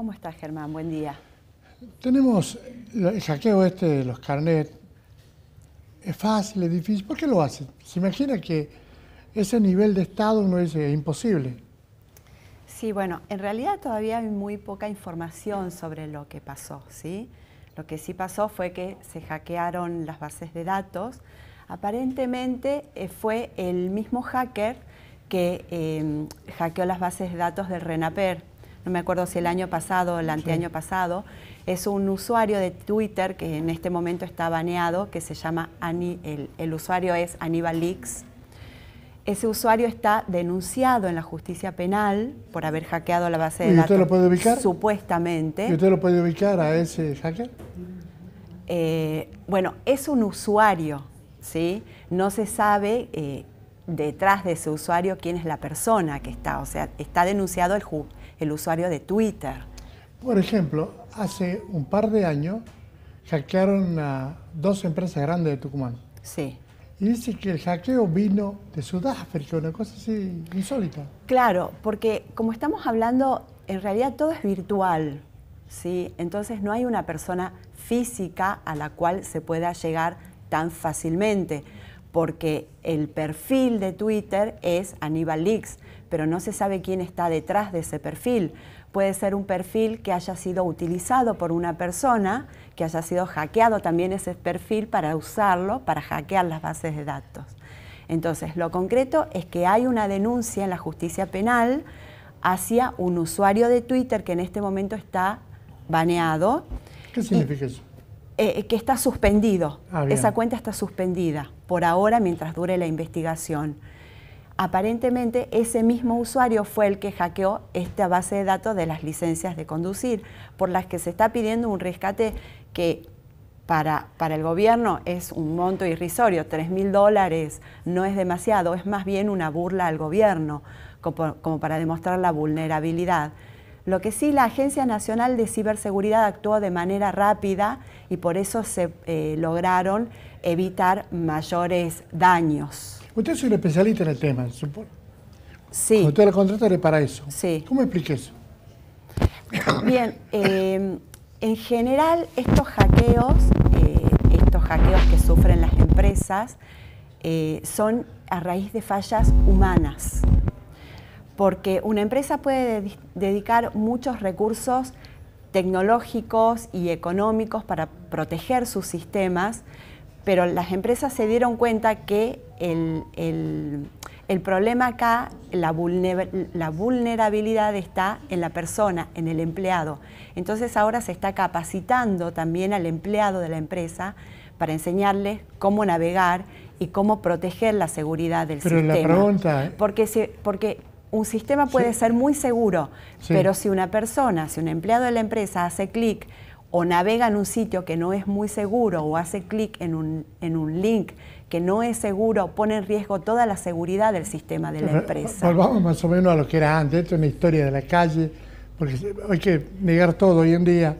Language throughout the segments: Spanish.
¿Cómo estás, Germán? Buen día. Tenemos el hackeo este de los carnet. Es fácil, es difícil. ¿Por qué lo hacen? Se imagina que ese nivel de Estado no es imposible. Sí, bueno, en realidad todavía hay muy poca información sobre lo que pasó, ¿sí? Lo que sí pasó fue que se hackearon las bases de datos. Aparentemente eh, fue el mismo hacker que eh, hackeó las bases de datos del RENAPER, no me acuerdo si el año pasado o el anteaño pasado, es un usuario de Twitter que en este momento está baneado, que se llama, Ani, el, usuario es Aníbal Leaks. Ese usuario está denunciado en la justicia penal por haber hackeado la base de ¿Y datos. ¿Usted lo puede ubicar? Supuestamente. ¿Y usted lo puede ubicar a ese hacker? Eh, bueno, es un usuario, ¿sí? No se sabe eh, detrás de ese usuario quién es la persona que está, o sea, está denunciado el, ju el usuario de Twitter. Por ejemplo, hace un par de años hackearon a dos empresas grandes de Tucumán. Sí. Y dice que el hackeo vino de Sudáfrica, una cosa así insólita. Claro, porque como estamos hablando, en realidad todo es virtual, ¿sí? Entonces no hay una persona física a la cual se pueda llegar tan fácilmente, porque el perfil de Twitter es Aníbal Leaks, pero no se sabe quién está detrás de ese perfil. Puede ser un perfil que haya sido utilizado por una persona, que haya sido hackeado también ese perfil para usarlo, para hackear las bases de datos. Entonces, lo concreto es que hay una denuncia en la justicia penal hacia un usuario de Twitter que en este momento está baneado. ¿Qué significa eso? Eh, eh, que está suspendido. Ah, Esa cuenta está suspendida por ahora mientras dure la investigación aparentemente ese mismo usuario fue el que hackeó esta base de datos de las licencias de conducir, por las que se está pidiendo un rescate que para, el gobierno es un monto irrisorio, 3 mil dólares no es demasiado, es más bien una burla al gobierno, como, para demostrar la vulnerabilidad. Lo que sí, la Agencia Nacional de Ciberseguridad actuó de manera rápida y por eso se eh, lograron evitar mayores daños. Usted es un especialista en el tema, supongo. Sí. usted la contrata para eso. Sí. ¿Cómo explique eso? Bien, eh, en general estos hackeos, eh, estos hackeos que sufren las empresas, eh, son a raíz de fallas humanas, porque una empresa puede dedicar muchos recursos tecnológicos y económicos para proteger sus sistemas, pero las empresas se dieron cuenta que el, problema acá, la, la vulnerabilidad está en la persona, en el empleado. Entonces ahora se está capacitando también al empleado de la empresa para enseñarles cómo navegar y cómo proteger la seguridad del sistema. ¿eh? Porque, porque un sistema puede ser muy seguro, pero si una persona, si un empleado de la empresa hace clic o navega en un sitio que no es muy seguro o hace clic en un, en un link que no es seguro pone en riesgo toda la seguridad del sistema de la empresa. Volvamos más o menos a lo que era antes, esto es una historia de la calle, porque hay que negar todo hoy en día.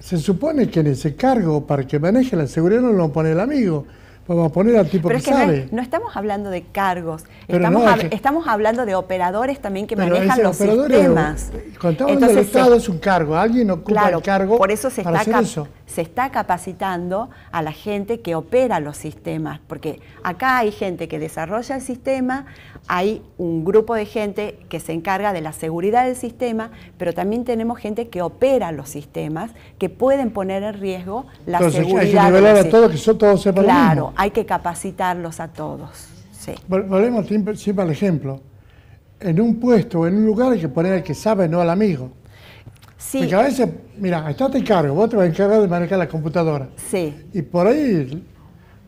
Se supone que en ese cargo, para que maneje la seguridad, no lo pone el amigo, Vamos a poner al tipo pero que, No, estamos hablando de cargos, estamos, hablando de operadores también que manejan los sistemas. cuando estamos Estado es un cargo, alguien ocupa el cargo por eso se está Se está capacitando a la gente que opera los sistemas, porque acá hay gente que desarrolla el sistema, hay un grupo de gente que se encarga de la seguridad del sistema, pero también tenemos gente que opera los sistemas que pueden poner en riesgo la seguridad. Hay que nivelar a todos que son todos separados. Claro, hay que capacitarlos a todos. Volvemos siempre al ejemplo. En un puesto, o en un lugar hay que poner al que sabe, no al amigo. Porque a veces, mira, estás en cargo, vos te vas a encargar de manejar la computadora. Sí. Y por ahí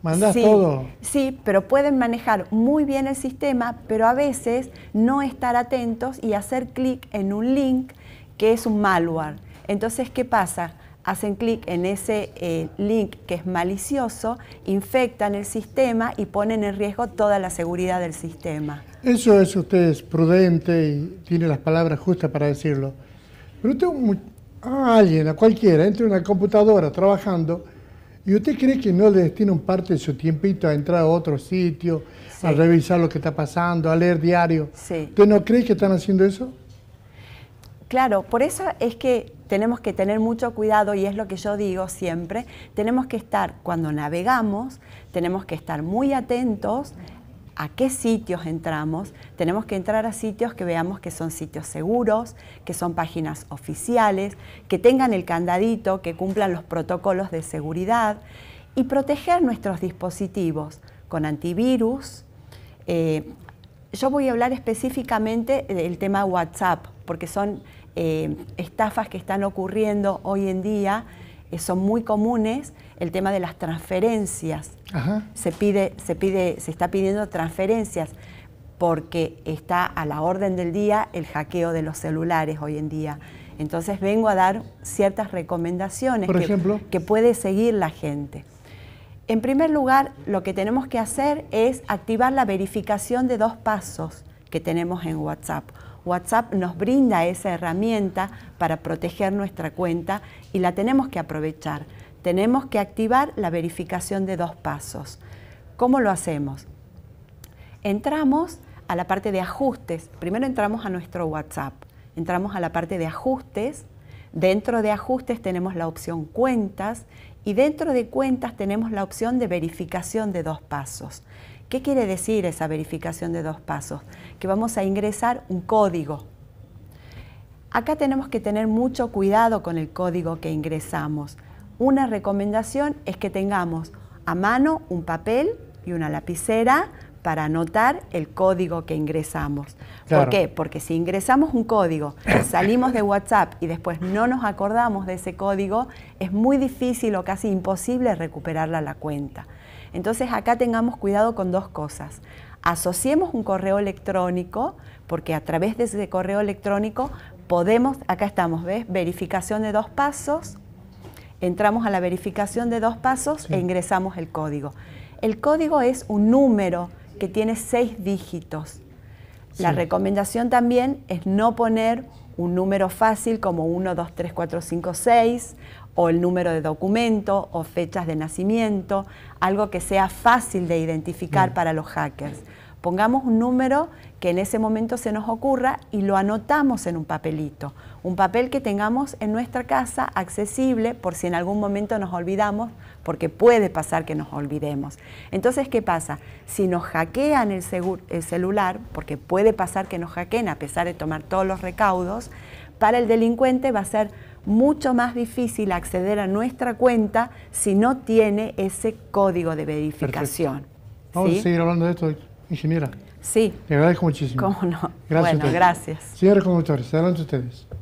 mandás todo. Sí, pero pueden manejar muy bien el sistema, pero a veces no estar atentos y hacer clic en un link que es un malware. Entonces, ¿qué pasa? hacen clic en ese eh, link que es malicioso, infectan el sistema y ponen en riesgo toda la seguridad del sistema. Eso es usted es prudente y tiene las palabras justas para decirlo. Pero usted ah, alguien, a cualquiera, entra en una computadora trabajando y usted cree que no le destina un parte de su tiempito a entrar a otro sitio, a revisar lo que está pasando, a leer diario. ¿Usted no cree que están haciendo eso? Claro, por eso es que tenemos que tener mucho cuidado y es lo que yo digo siempre, tenemos que estar, cuando navegamos, tenemos que estar muy atentos a qué sitios entramos, tenemos que entrar a sitios que veamos que son sitios seguros, que son páginas oficiales, que tengan el candadito, que cumplan los protocolos de seguridad y proteger nuestros dispositivos con antivirus. Eh, yo voy a hablar específicamente del tema WhatsApp, porque son eh, estafas que están ocurriendo hoy en día eh, son muy comunes el tema de las transferencias. Se, pide, se, pide, se está pidiendo transferencias porque está a la orden del día el hackeo de los celulares hoy en día. Entonces vengo a dar ciertas recomendaciones que puede seguir la gente. En primer lugar, lo que tenemos que hacer es activar la verificación de dos pasos que tenemos en WhatsApp. WhatsApp nos brinda esa herramienta para proteger nuestra cuenta y la tenemos que aprovechar. Tenemos que activar la verificación de dos pasos. ¿Cómo lo hacemos? Entramos a la parte de ajustes. Primero entramos a nuestro WhatsApp. Entramos a la parte de ajustes. Dentro de ajustes tenemos la opción cuentas y dentro de cuentas tenemos la opción de verificación de dos pasos. ¿Qué quiere decir esa verificación de dos pasos? Que vamos a ingresar un código. Acá tenemos que tener mucho cuidado con el código que ingresamos. Una recomendación es que tengamos a mano un papel y una lapicera para anotar el código que ingresamos. ¿Por qué? Porque si ingresamos un código, salimos de WhatsApp y después no nos acordamos de ese código, es muy difícil o casi imposible recuperarla la cuenta. Entonces acá tengamos cuidado con dos cosas. Asociemos un correo electrónico, porque a través de ese correo electrónico podemos, acá estamos, ¿ves? Verificación de dos pasos, entramos a la verificación de dos pasos e ingresamos el código. El código es un número que tiene seis dígitos. La recomendación también es no poner un número fácil como 1, 2, 3, 4, 5, 6, o el número de documento, o fechas de nacimiento, algo que sea fácil de identificar mm. para los hackers Pongamos un número que en ese momento se nos ocurra y lo anotamos en un papelito. Un papel que tengamos en nuestra casa accesible por si en algún momento nos olvidamos, porque puede pasar que nos olvidemos. Entonces, ¿qué pasa? Si nos hackean el, celular, porque puede pasar que nos hackeen a pesar de tomar todos los recaudos, para el delincuente va a ser mucho más difícil acceder a nuestra cuenta si no tiene ese código de verificación. Vamos a seguir hablando de esto. Ingeniera. Sí. Le agradezco muchísimo. ¿Cómo no? Gracias. Bueno, gracias. Señores conductores, adelante ustedes.